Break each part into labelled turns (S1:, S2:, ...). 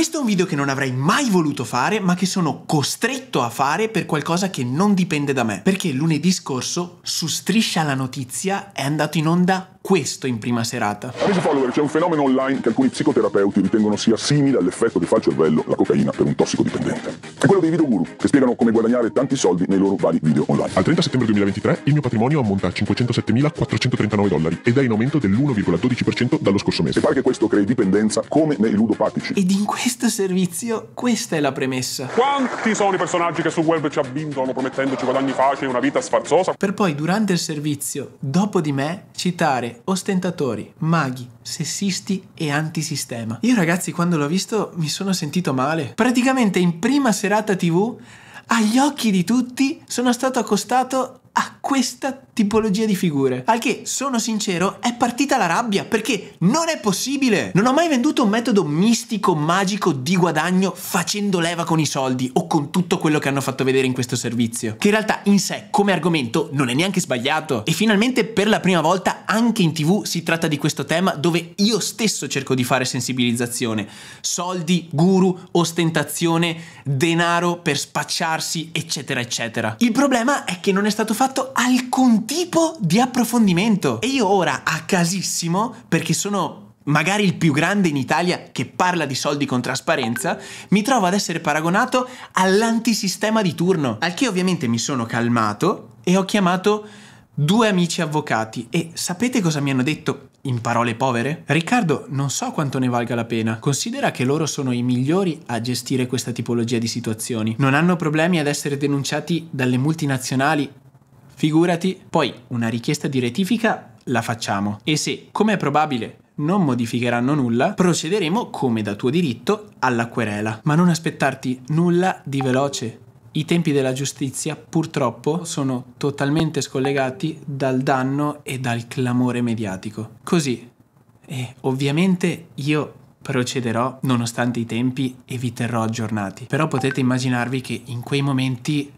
S1: Questo è un video che non avrei mai voluto fare, ma che sono costretto a fare per qualcosa che non dipende da me. Perché lunedì scorso, su Striscia la Notizia, è andato in onda questo in prima serata. Amici follower, c'è un fenomeno online che alcuni psicoterapeuti ritengono sia simile all'effetto che fa al cervello la cocaina per un tossicodipendente. È quello dei video guru, che spiegano come guadagnare tanti soldi nei loro vari video online. Al 30 settembre 2023 il mio patrimonio ammonta a 507.439 dollari ed è in aumento dell'1,12% dallo scorso mese. E pare che questo crei dipendenza come nei ludopatici. Ed in questo questo servizio, questa è la premessa. Quanti sono i personaggi che sul web ci abbindono promettendoci guadagni facili e una vita sfarzosa? Per poi, durante il servizio, dopo di me, citare ostentatori, maghi, sessisti e antisistema. Io ragazzi, quando l'ho visto, mi sono sentito male. Praticamente in prima serata tv, agli occhi di tutti, sono stato accostato a questa tipologia di figure. Al che, sono sincero, è partita la rabbia perché non è possibile. Non ho mai venduto un metodo mistico, magico di guadagno facendo leva con i soldi o con tutto quello che hanno fatto vedere in questo servizio. Che in realtà in sé, come argomento, non è neanche sbagliato. E finalmente per la prima volta anche in tv si tratta di questo tema dove io stesso cerco di fare sensibilizzazione. Soldi, guru, ostentazione, denaro per spacciarsi, eccetera, eccetera. Il problema è che non è stato fatto alcun tipo di approfondimento. E io ora, a casissimo, perché sono magari il più grande in Italia che parla di soldi con trasparenza, mi trovo ad essere paragonato all'antisistema di turno. Al che ovviamente mi sono calmato e ho chiamato due amici avvocati e sapete cosa mi hanno detto? In parole povere? Riccardo, non so quanto ne valga la pena. Considera che loro sono i migliori a gestire questa tipologia di situazioni. Non hanno problemi ad essere denunciati dalle multinazionali Figurati, poi una richiesta di rettifica la facciamo e se, come è probabile, non modificheranno nulla, procederemo come da tuo diritto alla querela. Ma non aspettarti nulla di veloce. I tempi della giustizia purtroppo sono totalmente scollegati dal danno e dal clamore mediatico. Così, e ovviamente io procederò nonostante i tempi e vi terrò aggiornati, però potete immaginarvi che in quei momenti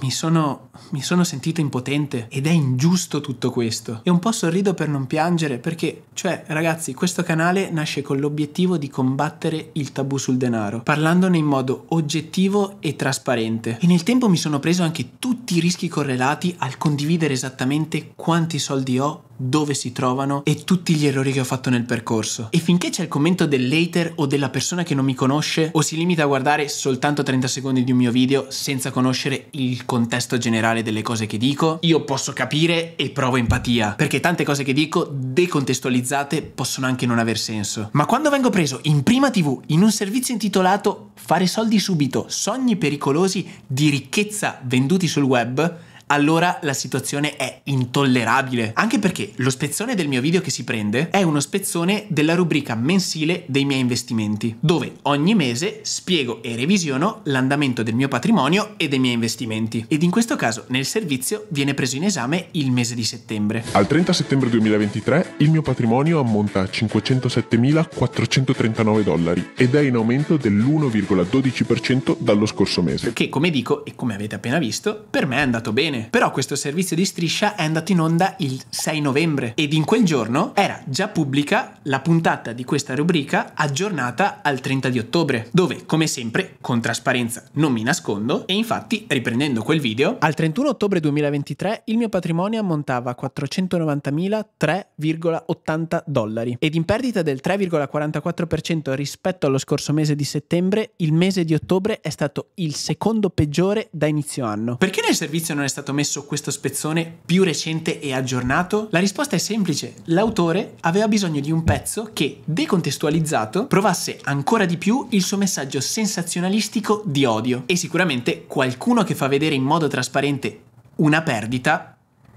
S1: mi sono, mi sono sentito impotente ed è ingiusto tutto questo. E un po' sorrido per non piangere perché, cioè, ragazzi, questo canale nasce con l'obiettivo di combattere il tabù sul denaro, parlandone in modo oggettivo e trasparente. E nel tempo mi sono preso anche tutti i rischi correlati al condividere esattamente quanti soldi ho dove si trovano e tutti gli errori che ho fatto nel percorso. E finché c'è il commento dell'hater o della persona che non mi conosce o si limita a guardare soltanto 30 secondi di un mio video senza conoscere il contesto generale delle cose che dico, io posso capire e provo empatia, perché tante cose che dico decontestualizzate possono anche non aver senso. Ma quando vengo preso in prima TV in un servizio intitolato Fare soldi subito, sogni pericolosi di ricchezza venduti sul web, allora la situazione è intollerabile. Anche perché lo spezzone del mio video che si prende è uno spezzone della rubrica mensile dei miei investimenti, dove ogni mese spiego e revisiono l'andamento del mio patrimonio e dei miei investimenti. Ed in questo caso nel servizio viene preso in esame il mese di settembre. Al 30 settembre 2023 il mio patrimonio ammonta a 507.439 dollari ed è in aumento dell'1,12% dallo scorso mese. Che come dico e come avete appena visto, per me è andato bene. Però questo servizio di striscia è andato in onda il 6 novembre ed in quel giorno era già pubblica la puntata di questa rubrica aggiornata al 30 di ottobre, dove come sempre con trasparenza non mi nascondo e infatti riprendendo quel video al 31 ottobre 2023 il mio patrimonio ammontava a 490.003,80 dollari ed in perdita del 3,44% rispetto allo scorso mese di settembre il mese di ottobre è stato il secondo peggiore da inizio anno. Perché nel servizio non è stato stato messo questo spezzone più recente e aggiornato? La risposta è semplice, l'autore aveva bisogno di un pezzo che, decontestualizzato, provasse ancora di più il suo messaggio sensazionalistico di odio. E sicuramente qualcuno che fa vedere in modo trasparente una perdita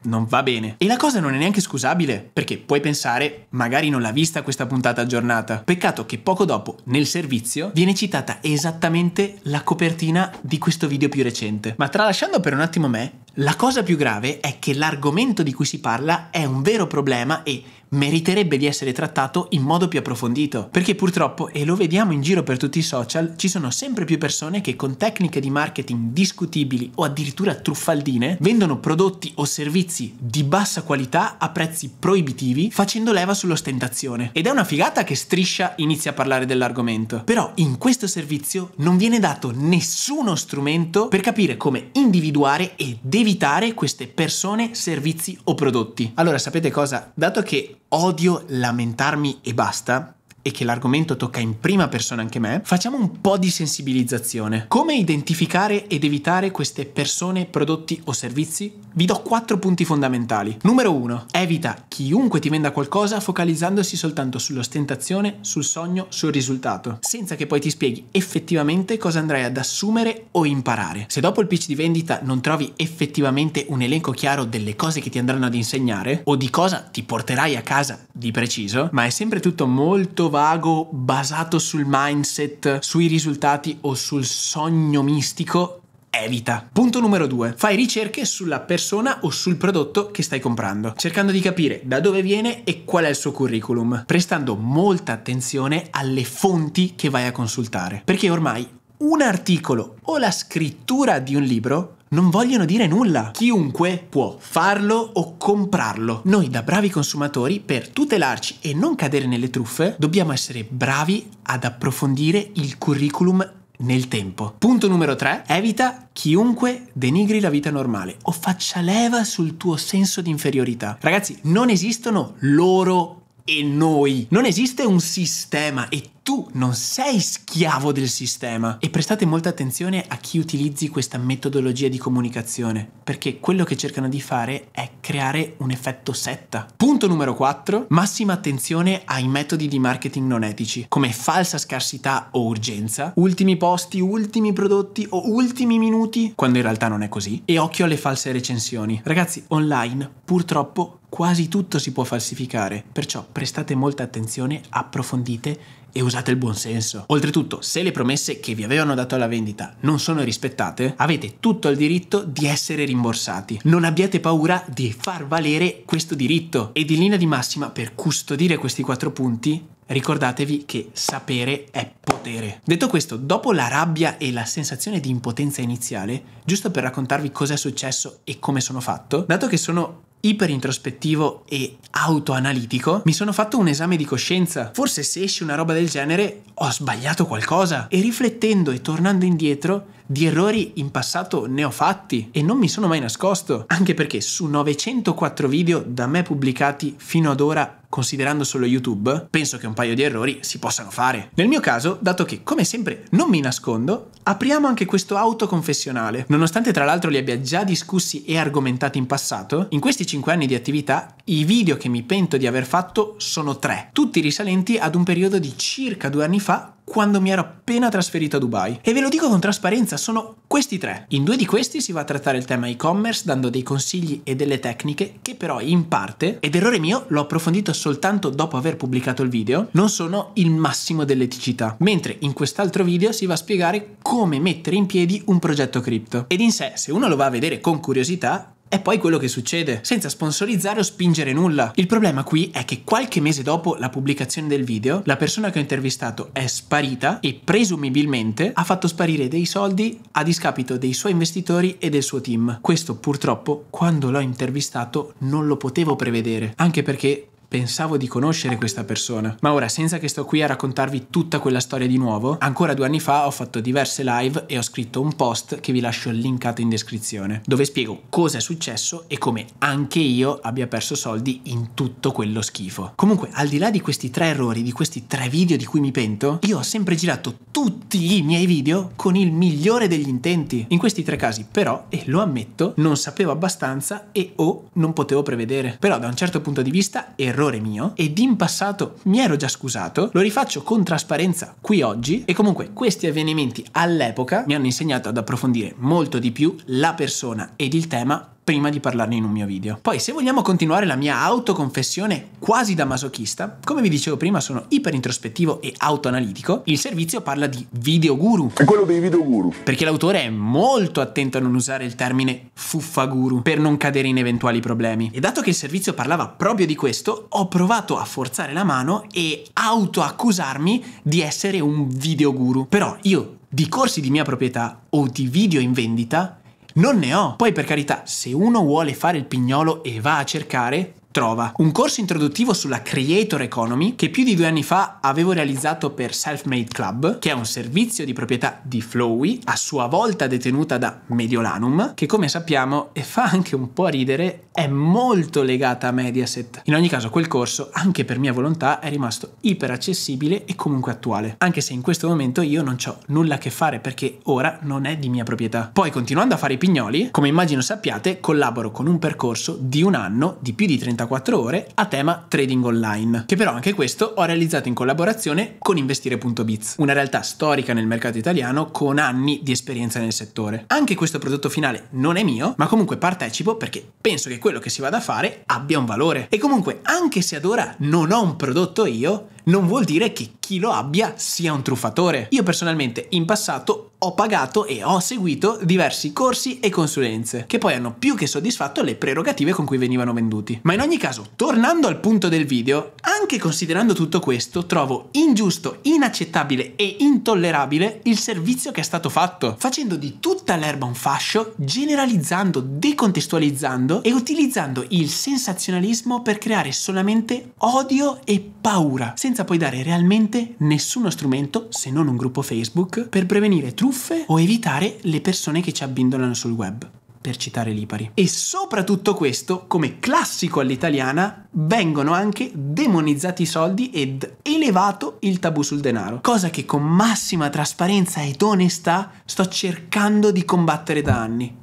S1: non va bene. E la cosa non è neanche scusabile, perché puoi pensare, magari non l'ha vista questa puntata aggiornata. Peccato che poco dopo, nel servizio, viene citata esattamente la copertina di questo video più recente. Ma tralasciando per un attimo me, la cosa più grave è che l'argomento di cui si parla è un vero problema e meriterebbe di essere trattato in modo più approfondito. Perché purtroppo, e lo vediamo in giro per tutti i social, ci sono sempre più persone che con tecniche di marketing discutibili o addirittura truffaldine vendono prodotti o servizi di bassa qualità a prezzi proibitivi facendo leva sull'ostentazione. Ed è una figata che Striscia inizia a parlare dell'argomento. Però in questo servizio non viene dato nessuno strumento per capire come individuare ed evitare queste persone, servizi o prodotti. Allora sapete cosa? Dato che odio lamentarmi e basta, e che l'argomento tocca in prima persona anche me, facciamo un po' di sensibilizzazione. Come identificare ed evitare queste persone, prodotti o servizi vi do quattro punti fondamentali. Numero 1. Evita chiunque ti venda qualcosa focalizzandosi soltanto sull'ostentazione, sul sogno, sul risultato, senza che poi ti spieghi effettivamente cosa andrai ad assumere o imparare. Se dopo il pitch di vendita non trovi effettivamente un elenco chiaro delle cose che ti andranno ad insegnare o di cosa ti porterai a casa di preciso, ma è sempre tutto molto vago, basato sul mindset, sui risultati o sul sogno mistico, evita. Punto numero 2. Fai ricerche sulla persona o sul prodotto che stai comprando, cercando di capire da dove viene e qual è il suo curriculum, prestando molta attenzione alle fonti che vai a consultare, perché ormai un articolo o la scrittura di un libro non vogliono dire nulla. Chiunque può farlo o comprarlo. Noi da bravi consumatori, per tutelarci e non cadere nelle truffe, dobbiamo essere bravi ad approfondire il curriculum nel tempo. Punto numero 3. Evita chiunque denigri la vita normale o faccia leva sul tuo senso di inferiorità. Ragazzi, non esistono loro e noi. Non esiste un sistema e tu non sei schiavo del sistema. E prestate molta attenzione a chi utilizzi questa metodologia di comunicazione, perché quello che cercano di fare è creare un effetto setta. Punto numero 4, massima attenzione ai metodi di marketing non etici, come falsa scarsità o urgenza, ultimi posti, ultimi prodotti o ultimi minuti, quando in realtà non è così, e occhio alle false recensioni. Ragazzi, online purtroppo quasi tutto si può falsificare, perciò prestate molta attenzione, approfondite e usate il buon senso. Oltretutto, se le promesse che vi avevano dato alla vendita non sono rispettate, avete tutto il diritto di essere rimborsati. Non abbiate paura di far valere questo diritto ed in linea di massima per custodire questi quattro punti Ricordatevi che sapere è potere. Detto questo, dopo la rabbia e la sensazione di impotenza iniziale, giusto per raccontarvi cosa è successo e come sono fatto, dato che sono iperintrospettivo e autoanalitico, mi sono fatto un esame di coscienza. Forse se esce una roba del genere ho sbagliato qualcosa. E riflettendo e tornando indietro, di errori in passato ne ho fatti e non mi sono mai nascosto. Anche perché su 904 video da me pubblicati fino ad ora considerando solo YouTube, penso che un paio di errori si possano fare. Nel mio caso, dato che come sempre non mi nascondo, apriamo anche questo autoconfessionale. Nonostante tra l'altro li abbia già discussi e argomentati in passato, in questi 5 anni di attività i video che mi pento di aver fatto sono tre, tutti risalenti ad un periodo di circa due anni fa quando mi ero appena trasferito a Dubai. E ve lo dico con trasparenza, sono questi tre. In due di questi si va a trattare il tema e-commerce dando dei consigli e delle tecniche che però in parte, ed errore mio, l'ho approfondito soltanto dopo aver pubblicato il video, non sono il massimo dell'eticità. Mentre in quest'altro video si va a spiegare come mettere in piedi un progetto cripto. Ed in sé, se uno lo va a vedere con curiosità, è poi quello che succede, senza sponsorizzare o spingere nulla. Il problema qui è che qualche mese dopo la pubblicazione del video, la persona che ho intervistato è sparita e presumibilmente ha fatto sparire dei soldi a discapito dei suoi investitori e del suo team. Questo purtroppo quando l'ho intervistato non lo potevo prevedere, anche perché pensavo di conoscere questa persona. Ma ora, senza che sto qui a raccontarvi tutta quella storia di nuovo, ancora due anni fa ho fatto diverse live e ho scritto un post che vi lascio linkato in descrizione, dove spiego cosa è successo e come anche io abbia perso soldi in tutto quello schifo. Comunque, al di là di questi tre errori, di questi tre video di cui mi pento, io ho sempre girato tutti i miei video con il migliore degli intenti. In questi tre casi, però, e lo ammetto, non sapevo abbastanza e o non potevo prevedere. Però da un certo punto di vista, errore errore mio ed in passato mi ero già scusato, lo rifaccio con trasparenza qui oggi e comunque questi avvenimenti all'epoca mi hanno insegnato ad approfondire molto di più la persona ed il tema prima di parlarne in un mio video. Poi se vogliamo continuare la mia autoconfessione quasi da masochista, come vi dicevo prima sono iperintrospettivo e autoanalitico, il servizio parla di videoguru. È quello dei videoguru. Perché l'autore è molto attento a non usare il termine fuffaguru per non cadere in eventuali problemi. E dato che il servizio parlava proprio di questo, ho provato a forzare la mano e autoaccusarmi di essere un videoguru. Però io di corsi di mia proprietà o di video in vendita non ne ho. Poi per carità, se uno vuole fare il pignolo e va a cercare, trova un corso introduttivo sulla Creator Economy che più di due anni fa avevo realizzato per Selfmade Club, che è un servizio di proprietà di Flowy, a sua volta detenuta da Mediolanum, che come sappiamo, e fa anche un po' ridere, è molto legata a Mediaset. In ogni caso quel corso, anche per mia volontà, è rimasto iperaccessibile e comunque attuale, anche se in questo momento io non ho nulla a che fare perché ora non è di mia proprietà. Poi continuando a fare i pignoli, come immagino sappiate, collaboro con un percorso di un anno di più di 34 64 ore a tema trading online, che però anche questo ho realizzato in collaborazione con investire.biz, una realtà storica nel mercato italiano con anni di esperienza nel settore. Anche questo prodotto finale non è mio, ma comunque partecipo perché penso che quello che si vada a fare abbia un valore. E comunque, anche se ad ora non ho un prodotto io, non vuol dire che chi lo abbia sia un truffatore. Io personalmente in passato ho pagato e ho seguito diversi corsi e consulenze, che poi hanno più che soddisfatto le prerogative con cui venivano venduti. Ma in ogni caso, tornando al punto del video, anche considerando tutto questo, trovo ingiusto, inaccettabile e intollerabile il servizio che è stato fatto, facendo di tutta l'erba un fascio, generalizzando, decontestualizzando e utilizzando il sensazionalismo per creare solamente odio e paura, senza senza poi dare realmente nessuno strumento, se non un gruppo Facebook, per prevenire truffe o evitare le persone che ci abbindolano sul web per citare Lipari. E soprattutto questo, come classico all'italiana, vengono anche demonizzati i soldi ed elevato il tabù sul denaro, cosa che con massima trasparenza ed onestà sto cercando di combattere da anni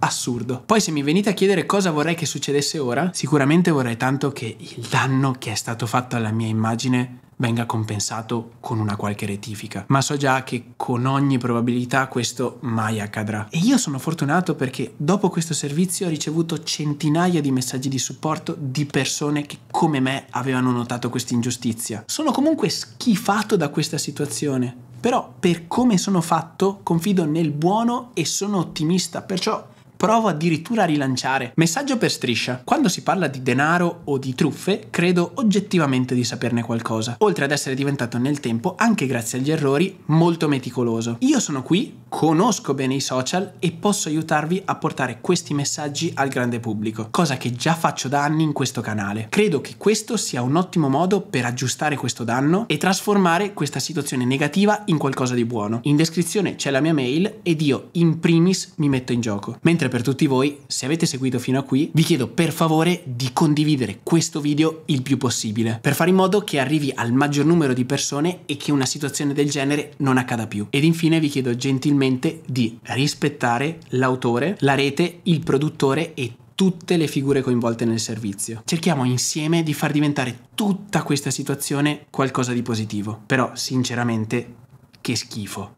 S1: assurdo. Poi se mi venite a chiedere cosa vorrei che succedesse ora, sicuramente vorrei tanto che il danno che è stato fatto alla mia immagine venga compensato con una qualche rettifica. Ma so già che con ogni probabilità questo mai accadrà. E io sono fortunato perché dopo questo servizio ho ricevuto centinaia di messaggi di supporto di persone che come me avevano notato questa ingiustizia. Sono comunque schifato da questa situazione. Però per come sono fatto confido nel buono e sono ottimista, perciò provo addirittura a rilanciare. Messaggio per striscia. Quando si parla di denaro o di truffe, credo oggettivamente di saperne qualcosa, oltre ad essere diventato nel tempo, anche grazie agli errori, molto meticoloso. Io sono qui, conosco bene i social e posso aiutarvi a portare questi messaggi al grande pubblico, cosa che già faccio da anni in questo canale. Credo che questo sia un ottimo modo per aggiustare questo danno e trasformare questa situazione negativa in qualcosa di buono. In descrizione c'è la mia mail ed io in primis mi metto in gioco. Mentre sempre per tutti voi, se avete seguito fino a qui, vi chiedo per favore di condividere questo video il più possibile, per fare in modo che arrivi al maggior numero di persone e che una situazione del genere non accada più. Ed infine vi chiedo gentilmente di rispettare l'autore, la rete, il produttore e tutte le figure coinvolte nel servizio. Cerchiamo insieme di far diventare tutta questa situazione qualcosa di positivo. Però, sinceramente, che schifo.